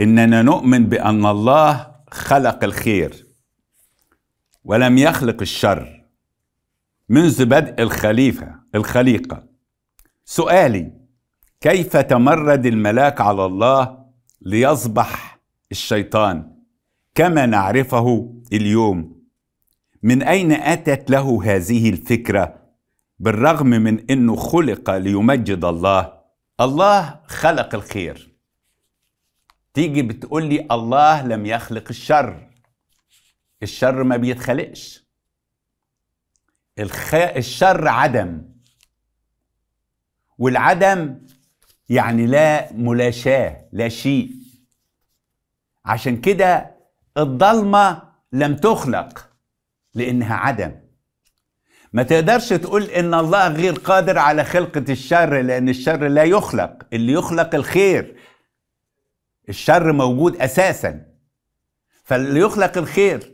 اننا نؤمن بان الله خلق الخير ولم يخلق الشر منذ بدء الخليفه الخليقه سؤالي كيف تمرد الملاك على الله ليصبح الشيطان كما نعرفه اليوم من اين اتت له هذه الفكره بالرغم من انه خلق ليمجد الله الله خلق الخير تيجي بتقول لي الله لم يخلق الشر الشر ما بيتخلقش الخ... الشر عدم والعدم يعني لا ملاشاه لا شيء عشان كده الضلمه لم تخلق لانها عدم ما تقدرش تقول ان الله غير قادر على خلقة الشر لان الشر لا يخلق اللي يخلق الخير الشر موجود اساسا فاللي يخلق الخير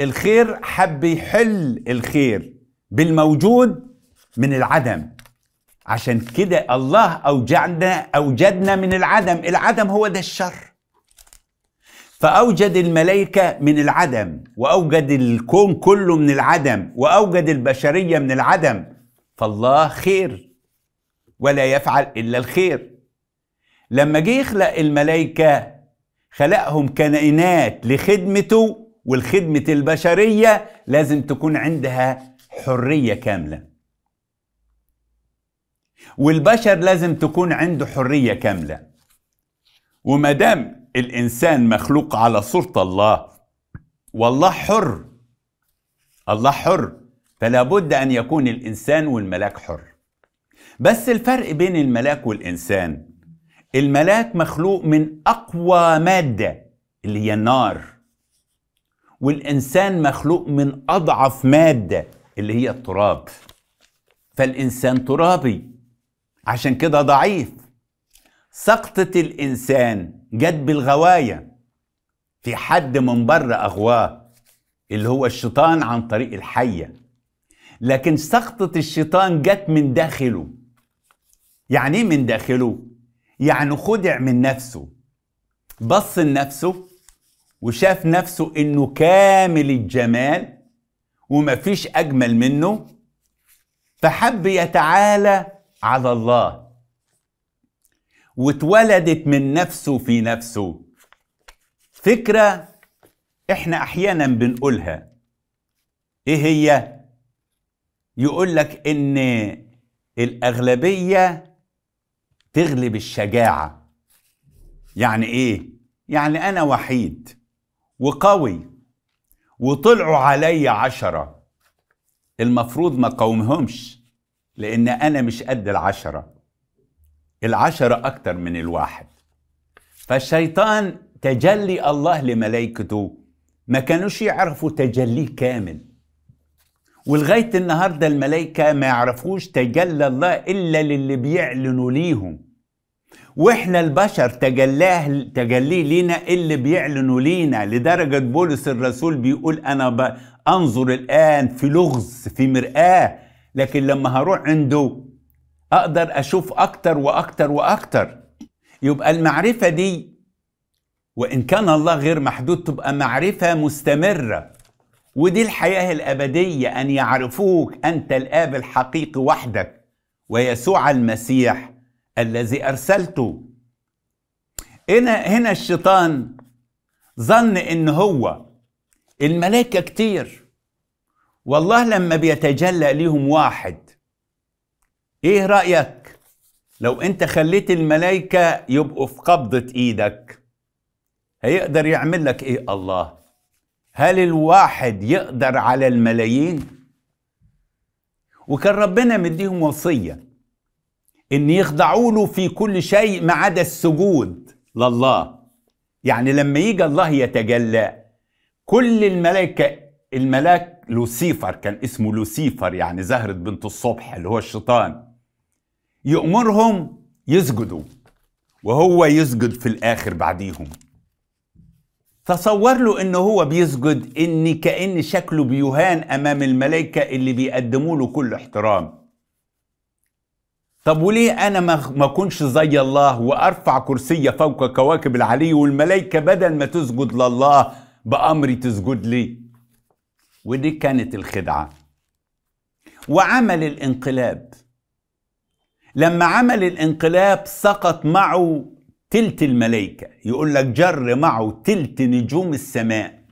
الخير حب يحل الخير بالموجود من العدم عشان كده الله اوجدنا أوجدنا من العدم العدم هو ده الشر فأوجد الملائكة من العدم وأوجد الكون كله من العدم وأوجد البشرية من العدم فالله خير ولا يفعل إلا الخير لما جه يخلق الملائكة خلقهم كائنات لخدمته والخدمة البشرية لازم تكون عندها حرية كاملة والبشر لازم تكون عنده حرية كاملة وما دام الإنسان مخلوق على صورة الله والله حر الله حر فلا بد أن يكون الإنسان والملاك حر بس الفرق بين الملاك والإنسان الملاك مخلوق من أقوى مادة اللي هي النار والإنسان مخلوق من أضعف مادة اللي هي التراب فالإنسان ترابي عشان كده ضعيف سقطة الإنسان جت بالغواية في حد من بره أغواه اللي هو الشيطان عن طريق الحية لكن سقطة الشيطان جت من داخله يعني إيه من داخله يعني خدع من نفسه بص لنفسه وشاف نفسه انه كامل الجمال ومفيش اجمل منه فحب يتعالى على الله واتولدت من نفسه في نفسه فكره احنا احيانا بنقولها ايه هي يقول لك ان الاغلبيه تغلب الشجاعة يعني إيه؟ يعني أنا وحيد وقوي وطلعوا علي عشرة المفروض ما قومهمش لأن أنا مش قد العشرة العشرة أكتر من الواحد فالشيطان تجلي الله لملائكته ما كانوش يعرفوا تجليه كامل ولغايه النهارده الملائكه ما يعرفوش تجلى الله الا للي بيعلنوا ليهم واحنا البشر تجلاه تجليه لينا اللي بيعلنوا لينا لدرجه بولس الرسول بيقول انا انظر الان في لغز في مرآه لكن لما هروح عنده اقدر اشوف اكتر واكتر واكتر يبقى المعرفه دي وان كان الله غير محدود تبقى معرفه مستمره ودي الحياة الأبدية أن يعرفوك أنت الآب الحقيقي وحدك ويسوع المسيح الذي أرسلته هنا هنا الشيطان ظن إن هو الملائكة كتير والله لما بيتجلى ليهم واحد إيه رأيك لو أنت خليت الملائكة يبقوا في قبضة إيدك هيقدر يعمل لك إيه الله هل الواحد يقدر على الملايين وكان ربنا مديهم وصيه ان يخضعوا له في كل شيء ما عدا السجود لله يعني لما يجي الله يتجلى كل الملائكه الملاك لوسيفر كان اسمه لوسيفر يعني زهرة بنت الصبح اللي هو الشيطان يأمرهم يسجدوا وهو يسجد في الآخر بعديهم تصور له انه هو بيسجد ان كان شكله بيهان امام الملائكه اللي بيقدموا له كل احترام طب وليه انا ما اكونش زي الله وارفع كرسي فوق كواكب العلي والملائكه بدل ما تسجد لله بامري تسجد لي ودي كانت الخدعه وعمل الانقلاب لما عمل الانقلاب سقط معه تلت الملائكة يقول لك جر معه تلت نجوم السماء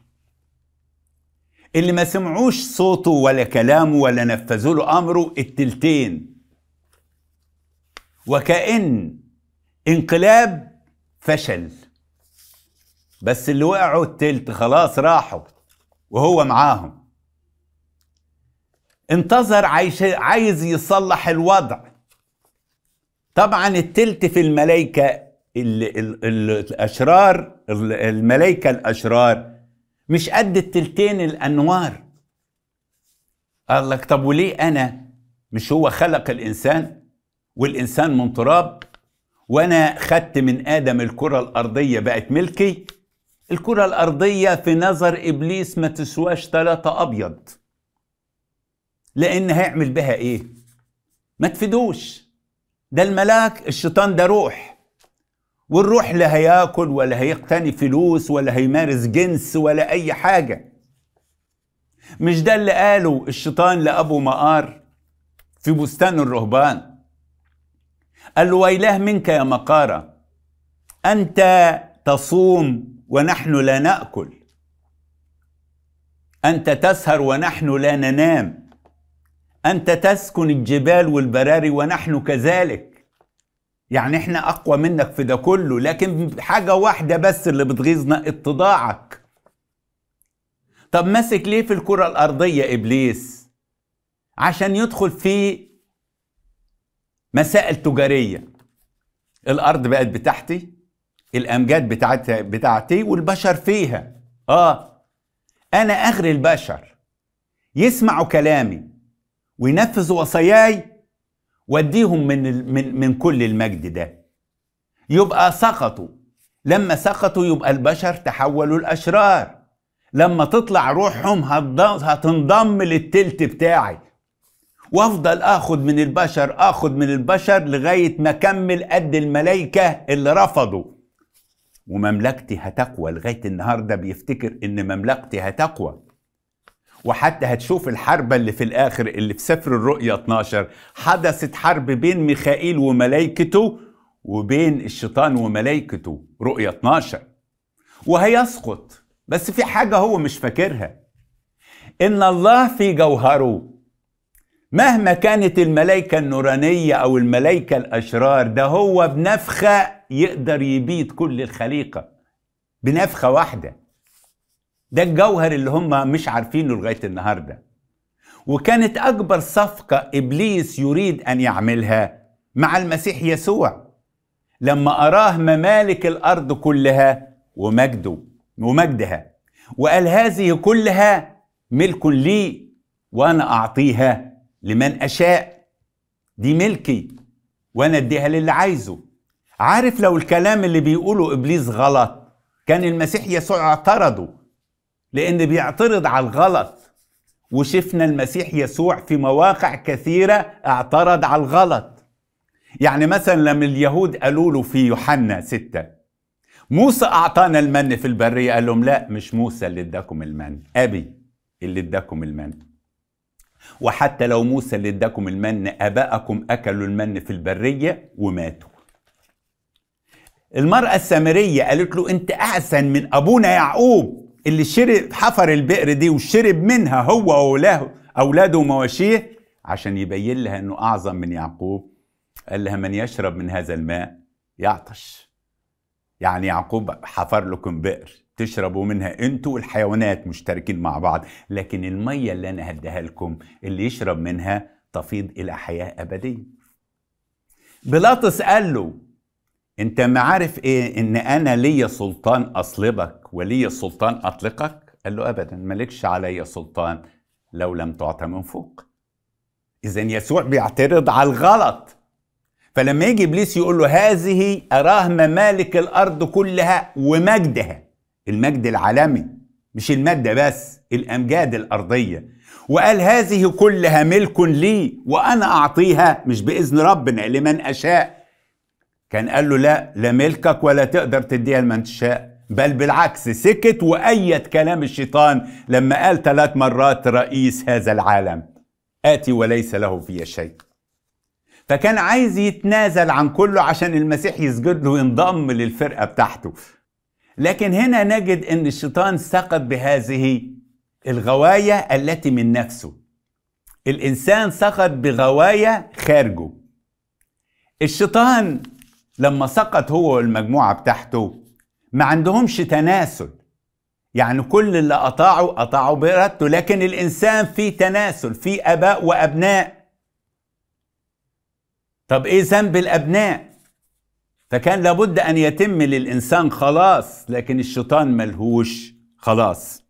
اللي ما سمعوش صوته ولا كلامه ولا نفذوا له أمره التلتين وكأن انقلاب فشل بس اللي وقعوا التلت خلاص راحوا وهو معاهم انتظر عايش عايز يصلح الوضع طبعا التلت في الملائكة ال ال ال الاشرار الملائكه الاشرار مش قد التلتين الانوار قال لك طب وليه انا مش هو خلق الانسان والانسان من تراب وانا خدت من ادم الكره الارضيه بقت ملكي الكره الارضيه في نظر ابليس ما تسواش ثلاثه ابيض لان هيعمل بها ايه ما تفيدوش ده الملاك الشيطان ده روح والروح لا هياكل ولا هيقتني فلوس ولا هيمارس جنس ولا أي حاجة مش ده اللي قاله الشيطان لأبو مقار في بستان الرهبان قال له ويلاه منك يا مقارة أنت تصوم ونحن لا نأكل أنت تسهر ونحن لا ننام أنت تسكن الجبال والبراري ونحن كذلك يعني احنا اقوى منك في ده كله لكن حاجة واحدة بس اللي بتغيظنا اتضاعك طب ماسك ليه في الكرة الارضية ابليس عشان يدخل في مسائل تجارية الارض بقت بتاعتي الامجاد بتاعتي, بتاعتي والبشر فيها اه انا اغري البشر يسمعوا كلامي وينفذوا وصاياي وديهم من من من كل المجد ده يبقى سقطوا لما سقطوا يبقى البشر تحولوا الاشرار لما تطلع روحهم هتنضم للتلت بتاعي وافضل اخد من البشر اخد من البشر لغايه ما اكمل قد الملائكه اللي رفضوا ومملكتي هتقوى لغايه النهارده بيفتكر ان مملكتي هتقوى وحتى هتشوف الحربة اللي في الآخر اللي في سفر الرؤيا 12 حدثت حرب بين ميخائيل وملائكته وبين الشيطان وملائكته رؤيا 12 وهيسقط بس في حاجة هو مش فاكرها إن الله في جوهره مهما كانت الملائكة النورانية أو الملائكة الأشرار ده هو بنفخة يقدر يبيد كل الخليقة بنفخة واحدة ده الجوهر اللي هم مش عارفينه لغاية النهاردة وكانت أكبر صفقة إبليس يريد أن يعملها مع المسيح يسوع لما أراه ممالك الأرض كلها ومجده ومجدها وقال هذه كلها ملك لي وأنا أعطيها لمن أشاء دي ملكي وأنا أديها للي عايزه عارف لو الكلام اللي بيقوله إبليس غلط كان المسيح يسوع اعترضه لأن بيعترض على الغلط وشفنا المسيح يسوع في مواقع كثيرة اعترض على الغلط يعني مثلا لما اليهود قالوا له في يوحنا ستة موسى أعطانا المن في البرية قال لهم لا مش موسى اللي اداكم المن أبي اللي اداكم المن وحتى لو موسى اللي اداكم المن أباءكم أكلوا المن في البرية وماتوا المرأة السامرية قالت له أنت أحسن من أبونا يعقوب اللي شرب حفر البئر دي وشرب منها هو وأولاده أولاده ومواشيه عشان يبين لها أنه أعظم من يعقوب قال لها من يشرب من هذا الماء يعطش يعني يعقوب حفر لكم بئر تشربوا منها انتوا والحيوانات مشتركين مع بعض لكن المية اللي انا هديها لكم اللي يشرب منها تفيض الى حياة ابدية بيلاطس قال له انت ما عارف ايه ان انا ليا سلطان اصلبك وليا سلطان اطلقك قال له ابدا مالكش علي سلطان لو لم تعطى من فوق اذا يسوع بيعترض على الغلط فلما يجي ابليس يقول له هذه اراه ممالك الارض كلها ومجدها المجد العالمي مش المادة بس الأمجاد الأرضية وقال هذه كلها ملك لي وأنا أعطيها مش بإذن ربنا لمن أشاء كان قال له لا لا ملكك ولا تقدر تديها لمن تشاء بل بالعكس سكت وأيد كلام الشيطان لما قال ثلاث مرات رئيس هذا العالم آتي وليس له في شيء فكان عايز يتنازل عن كله عشان المسيح يسجد له وينضم للفرقة بتاعته لكن هنا نجد أن الشيطان سقط بهذه الغواية التي من نفسه الإنسان سقط بغواية خارجه الشيطان لما سقط هو والمجموعة بتاعته ما عندهمش تناسل يعني كل اللي أطاعوا أطاعوا بإرادته لكن الإنسان فيه تناسل فيه أباء وأبناء طب إيه ذنب الأبناء؟ فكان لابد أن يتم للإنسان خلاص لكن الشيطان ملهوش خلاص